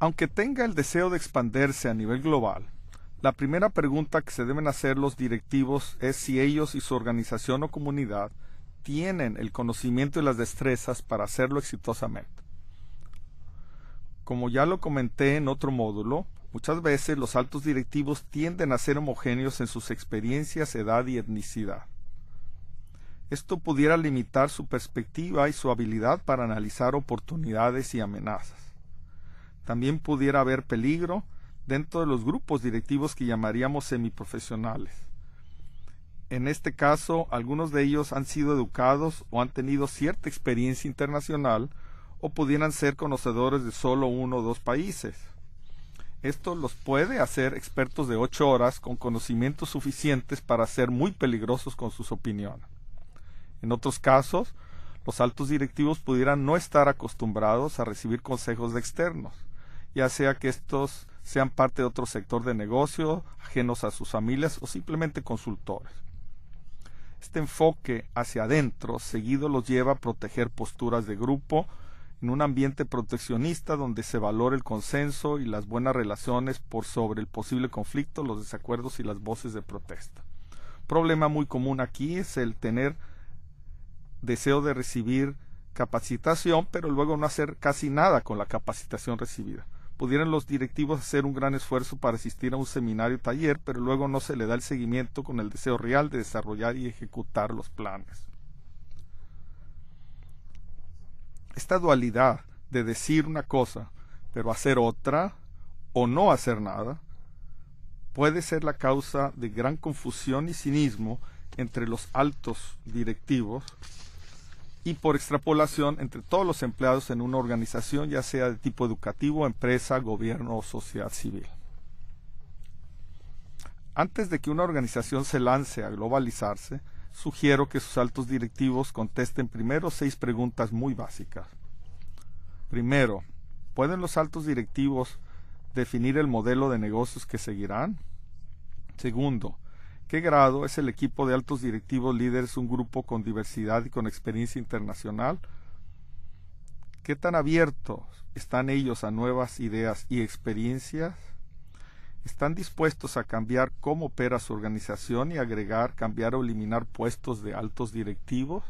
Aunque tenga el deseo de expandirse a nivel global, la primera pregunta que se deben hacer los directivos es si ellos y su organización o comunidad tienen el conocimiento y las destrezas para hacerlo exitosamente. Como ya lo comenté en otro módulo, muchas veces los altos directivos tienden a ser homogéneos en sus experiencias, edad y etnicidad. Esto pudiera limitar su perspectiva y su habilidad para analizar oportunidades y amenazas. También pudiera haber peligro dentro de los grupos directivos que llamaríamos semiprofesionales. En este caso, algunos de ellos han sido educados o han tenido cierta experiencia internacional o pudieran ser conocedores de solo uno o dos países. Esto los puede hacer expertos de ocho horas con conocimientos suficientes para ser muy peligrosos con sus opiniones. En otros casos, los altos directivos pudieran no estar acostumbrados a recibir consejos de externos ya sea que estos sean parte de otro sector de negocio, ajenos a sus familias o simplemente consultores. Este enfoque hacia adentro seguido los lleva a proteger posturas de grupo en un ambiente proteccionista donde se valora el consenso y las buenas relaciones por sobre el posible conflicto, los desacuerdos y las voces de protesta. Problema muy común aquí es el tener deseo de recibir capacitación, pero luego no hacer casi nada con la capacitación recibida pudieran los directivos hacer un gran esfuerzo para asistir a un seminario taller, pero luego no se le da el seguimiento con el deseo real de desarrollar y ejecutar los planes. Esta dualidad de decir una cosa, pero hacer otra, o no hacer nada, puede ser la causa de gran confusión y cinismo entre los altos directivos y por extrapolación entre todos los empleados en una organización, ya sea de tipo educativo, empresa, gobierno o sociedad civil. Antes de que una organización se lance a globalizarse, sugiero que sus altos directivos contesten primero seis preguntas muy básicas. Primero, ¿pueden los altos directivos definir el modelo de negocios que seguirán? Segundo, ¿Qué grado es el equipo de altos directivos líderes un grupo con diversidad y con experiencia internacional? ¿Qué tan abiertos están ellos a nuevas ideas y experiencias? ¿Están dispuestos a cambiar cómo opera su organización y agregar, cambiar o eliminar puestos de altos directivos?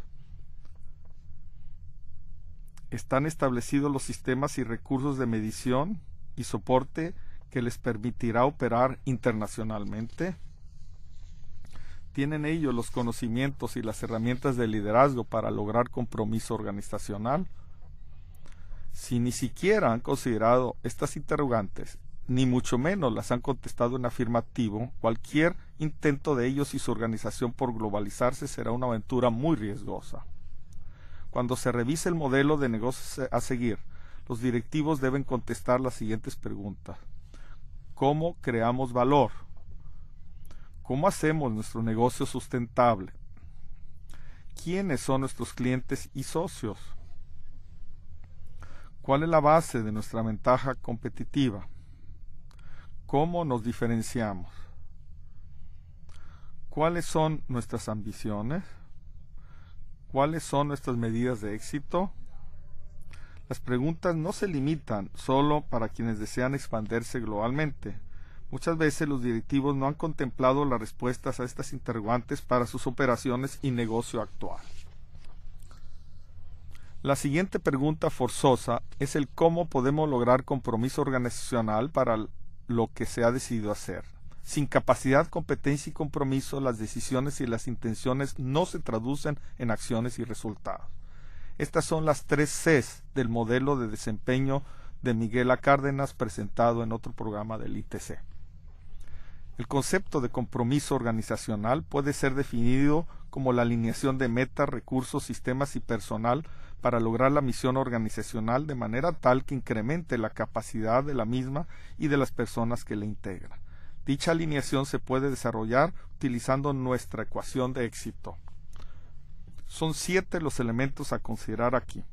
¿Están establecidos los sistemas y recursos de medición y soporte que les permitirá operar internacionalmente? tienen ellos los conocimientos y las herramientas de liderazgo para lograr compromiso organizacional? Si ni siquiera han considerado estas interrogantes, ni mucho menos las han contestado en afirmativo, cualquier intento de ellos y su organización por globalizarse será una aventura muy riesgosa. Cuando se revise el modelo de negocios a seguir, los directivos deben contestar las siguientes preguntas. ¿Cómo creamos valor? ¿Cómo hacemos nuestro negocio sustentable? ¿Quiénes son nuestros clientes y socios? ¿Cuál es la base de nuestra ventaja competitiva? ¿Cómo nos diferenciamos? ¿Cuáles son nuestras ambiciones? ¿Cuáles son nuestras medidas de éxito? Las preguntas no se limitan solo para quienes desean expandirse globalmente, Muchas veces los directivos no han contemplado las respuestas a estas interrogantes para sus operaciones y negocio actual. La siguiente pregunta forzosa es el cómo podemos lograr compromiso organizacional para lo que se ha decidido hacer. Sin capacidad, competencia y compromiso, las decisiones y las intenciones no se traducen en acciones y resultados. Estas son las tres Cs del modelo de desempeño de Miguel A. Cárdenas presentado en otro programa del ITC. El concepto de compromiso organizacional puede ser definido como la alineación de metas, recursos, sistemas y personal para lograr la misión organizacional de manera tal que incremente la capacidad de la misma y de las personas que la integran. Dicha alineación se puede desarrollar utilizando nuestra ecuación de éxito. Son siete los elementos a considerar aquí.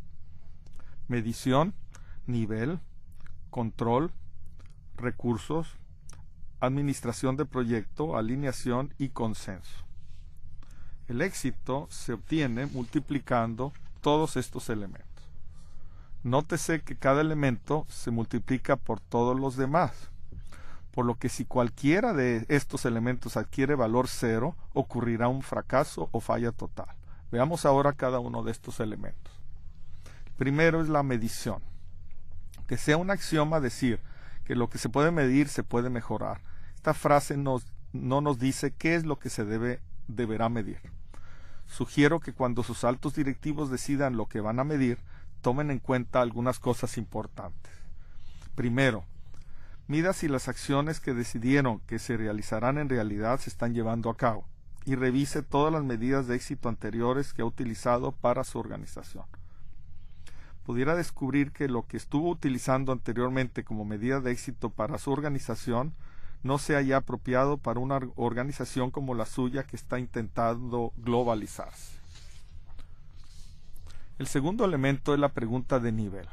Medición, nivel, control, recursos, administración de proyecto, alineación y consenso. El éxito se obtiene multiplicando todos estos elementos. Nótese que cada elemento se multiplica por todos los demás, por lo que si cualquiera de estos elementos adquiere valor cero, ocurrirá un fracaso o falla total. Veamos ahora cada uno de estos elementos. Primero es la medición. Que sea un axioma decir, que lo que se puede medir se puede mejorar. Esta frase no nos dice qué es lo que se debe, deberá medir. Sugiero que cuando sus altos directivos decidan lo que van a medir, tomen en cuenta algunas cosas importantes. Primero, mida si las acciones que decidieron que se realizarán en realidad se están llevando a cabo y revise todas las medidas de éxito anteriores que ha utilizado para su organización pudiera descubrir que lo que estuvo utilizando anteriormente como medida de éxito para su organización no se haya apropiado para una organización como la suya que está intentando globalizarse. El segundo elemento es la pregunta de nivel.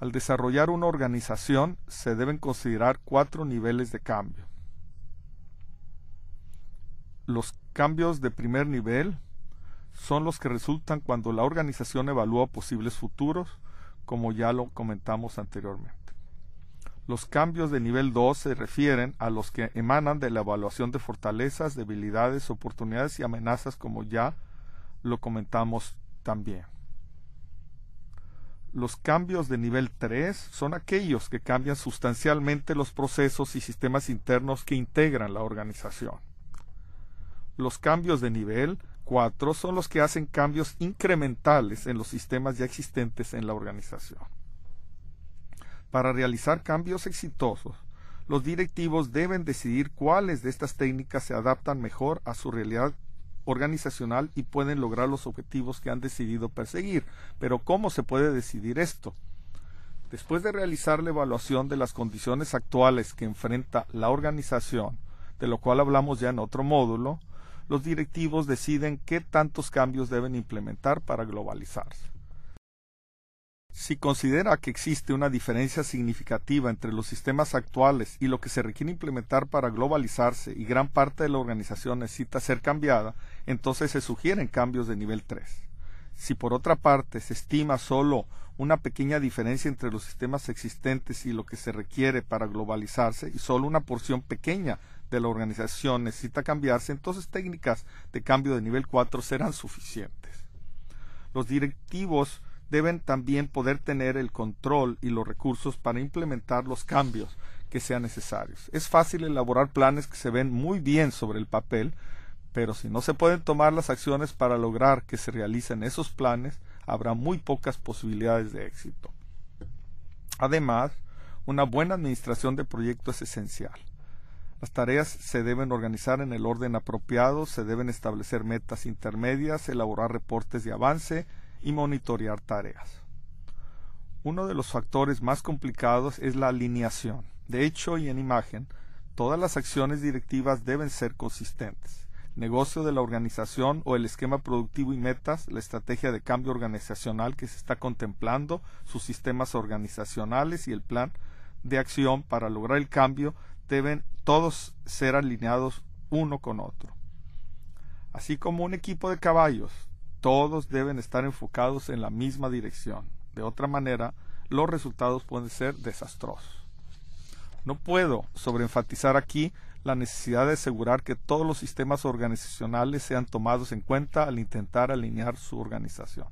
Al desarrollar una organización se deben considerar cuatro niveles de cambio. Los cambios de primer nivel, son los que resultan cuando la organización evalúa posibles futuros, como ya lo comentamos anteriormente. Los cambios de nivel 2 se refieren a los que emanan de la evaluación de fortalezas, debilidades, oportunidades y amenazas, como ya lo comentamos también. Los cambios de nivel 3 son aquellos que cambian sustancialmente los procesos y sistemas internos que integran la organización. Los cambios de nivel cuatro son los que hacen cambios incrementales en los sistemas ya existentes en la organización. Para realizar cambios exitosos, los directivos deben decidir cuáles de estas técnicas se adaptan mejor a su realidad organizacional y pueden lograr los objetivos que han decidido perseguir. Pero ¿cómo se puede decidir esto? Después de realizar la evaluación de las condiciones actuales que enfrenta la organización, de lo cual hablamos ya en otro módulo, los directivos deciden qué tantos cambios deben implementar para globalizarse. Si considera que existe una diferencia significativa entre los sistemas actuales y lo que se requiere implementar para globalizarse y gran parte de la organización necesita ser cambiada, entonces se sugieren cambios de nivel 3. Si por otra parte se estima solo una pequeña diferencia entre los sistemas existentes y lo que se requiere para globalizarse y solo una porción pequeña de la organización necesita cambiarse, entonces técnicas de cambio de nivel 4 serán suficientes. Los directivos deben también poder tener el control y los recursos para implementar los cambios que sean necesarios. Es fácil elaborar planes que se ven muy bien sobre el papel, pero si no se pueden tomar las acciones para lograr que se realicen esos planes, habrá muy pocas posibilidades de éxito. Además, una buena administración de proyectos es esencial. Las tareas se deben organizar en el orden apropiado, se deben establecer metas intermedias, elaborar reportes de avance y monitorear tareas. Uno de los factores más complicados es la alineación. De hecho, y en imagen, todas las acciones directivas deben ser consistentes. negocio de la organización o el esquema productivo y metas, la estrategia de cambio organizacional que se está contemplando, sus sistemas organizacionales y el plan de acción para lograr el cambio deben todos ser alineados uno con otro. Así como un equipo de caballos, todos deben estar enfocados en la misma dirección. De otra manera, los resultados pueden ser desastrosos. No puedo sobreenfatizar aquí la necesidad de asegurar que todos los sistemas organizacionales sean tomados en cuenta al intentar alinear su organización.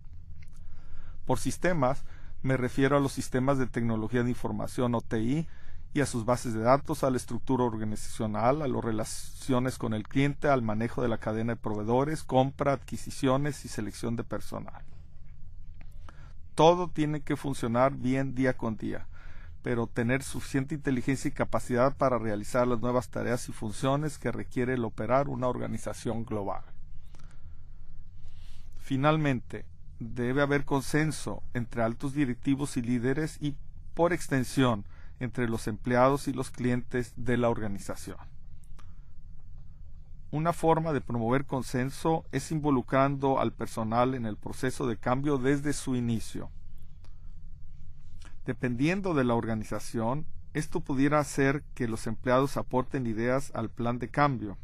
Por sistemas me refiero a los sistemas de tecnología de información o TI y a sus bases de datos, a la estructura organizacional, a las relaciones con el cliente, al manejo de la cadena de proveedores, compra, adquisiciones y selección de personal. Todo tiene que funcionar bien día con día, pero tener suficiente inteligencia y capacidad para realizar las nuevas tareas y funciones que requiere el operar una organización global. Finalmente, debe haber consenso entre altos directivos y líderes y, por extensión, entre los empleados y los clientes de la organización. Una forma de promover consenso es involucrando al personal en el proceso de cambio desde su inicio. Dependiendo de la organización, esto pudiera hacer que los empleados aporten ideas al plan de cambio,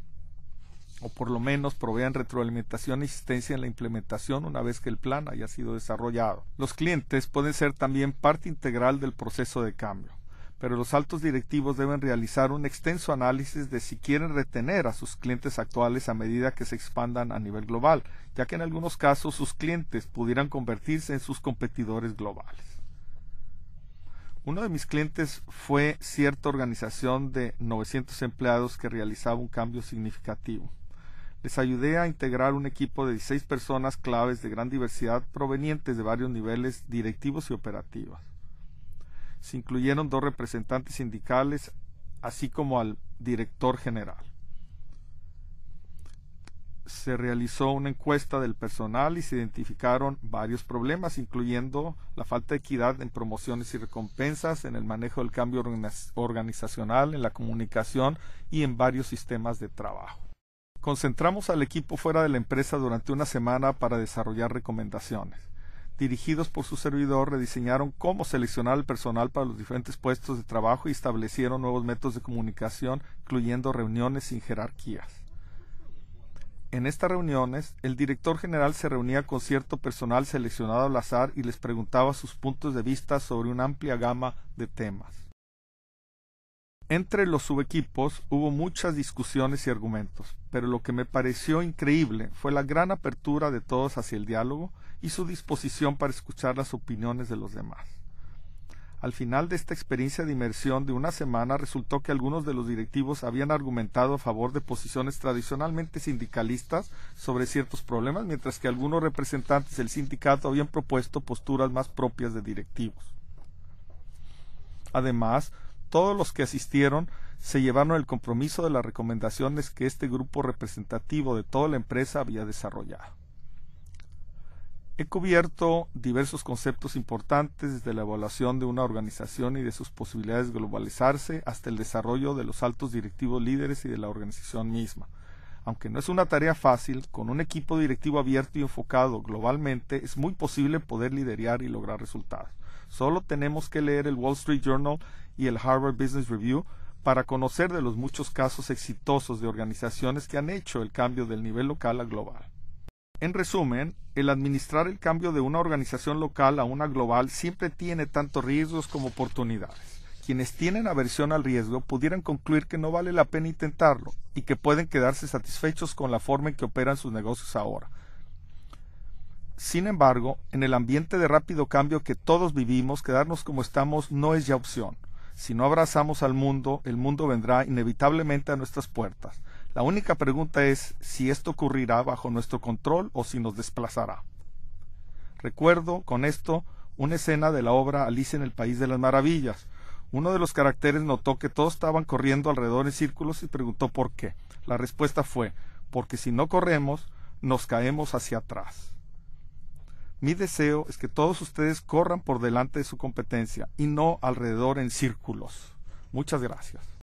o por lo menos provean retroalimentación e asistencia en la implementación una vez que el plan haya sido desarrollado. Los clientes pueden ser también parte integral del proceso de cambio pero los altos directivos deben realizar un extenso análisis de si quieren retener a sus clientes actuales a medida que se expandan a nivel global, ya que en algunos casos sus clientes pudieran convertirse en sus competidores globales. Uno de mis clientes fue cierta organización de 900 empleados que realizaba un cambio significativo. Les ayudé a integrar un equipo de 16 personas claves de gran diversidad provenientes de varios niveles directivos y operativos se incluyeron dos representantes sindicales, así como al director general. Se realizó una encuesta del personal y se identificaron varios problemas, incluyendo la falta de equidad en promociones y recompensas, en el manejo del cambio organizacional, en la comunicación y en varios sistemas de trabajo. Concentramos al equipo fuera de la empresa durante una semana para desarrollar recomendaciones dirigidos por su servidor, rediseñaron cómo seleccionar el personal para los diferentes puestos de trabajo y establecieron nuevos métodos de comunicación, incluyendo reuniones sin jerarquías. En estas reuniones, el director general se reunía con cierto personal seleccionado al azar y les preguntaba sus puntos de vista sobre una amplia gama de temas. Entre los subequipos hubo muchas discusiones y argumentos, pero lo que me pareció increíble fue la gran apertura de todos hacia el diálogo y su disposición para escuchar las opiniones de los demás. Al final de esta experiencia de inmersión de una semana resultó que algunos de los directivos habían argumentado a favor de posiciones tradicionalmente sindicalistas sobre ciertos problemas, mientras que algunos representantes del sindicato habían propuesto posturas más propias de directivos. Además, todos los que asistieron se llevaron el compromiso de las recomendaciones que este grupo representativo de toda la empresa había desarrollado. He cubierto diversos conceptos importantes desde la evaluación de una organización y de sus posibilidades de globalizarse hasta el desarrollo de los altos directivos líderes y de la organización misma. Aunque no es una tarea fácil, con un equipo directivo abierto y enfocado globalmente es muy posible poder liderar y lograr resultados. Solo tenemos que leer el Wall Street Journal y el Harvard Business Review para conocer de los muchos casos exitosos de organizaciones que han hecho el cambio del nivel local a global. En resumen, el administrar el cambio de una organización local a una global siempre tiene tanto riesgos como oportunidades. Quienes tienen aversión al riesgo pudieran concluir que no vale la pena intentarlo y que pueden quedarse satisfechos con la forma en que operan sus negocios ahora. Sin embargo, en el ambiente de rápido cambio que todos vivimos, quedarnos como estamos no es ya opción. Si no abrazamos al mundo, el mundo vendrá inevitablemente a nuestras puertas. La única pregunta es si esto ocurrirá bajo nuestro control o si nos desplazará. Recuerdo con esto una escena de la obra Alicia en el País de las Maravillas. Uno de los caracteres notó que todos estaban corriendo alrededor en círculos y preguntó por qué. La respuesta fue porque si no corremos, nos caemos hacia atrás. Mi deseo es que todos ustedes corran por delante de su competencia y no alrededor en círculos. Muchas gracias.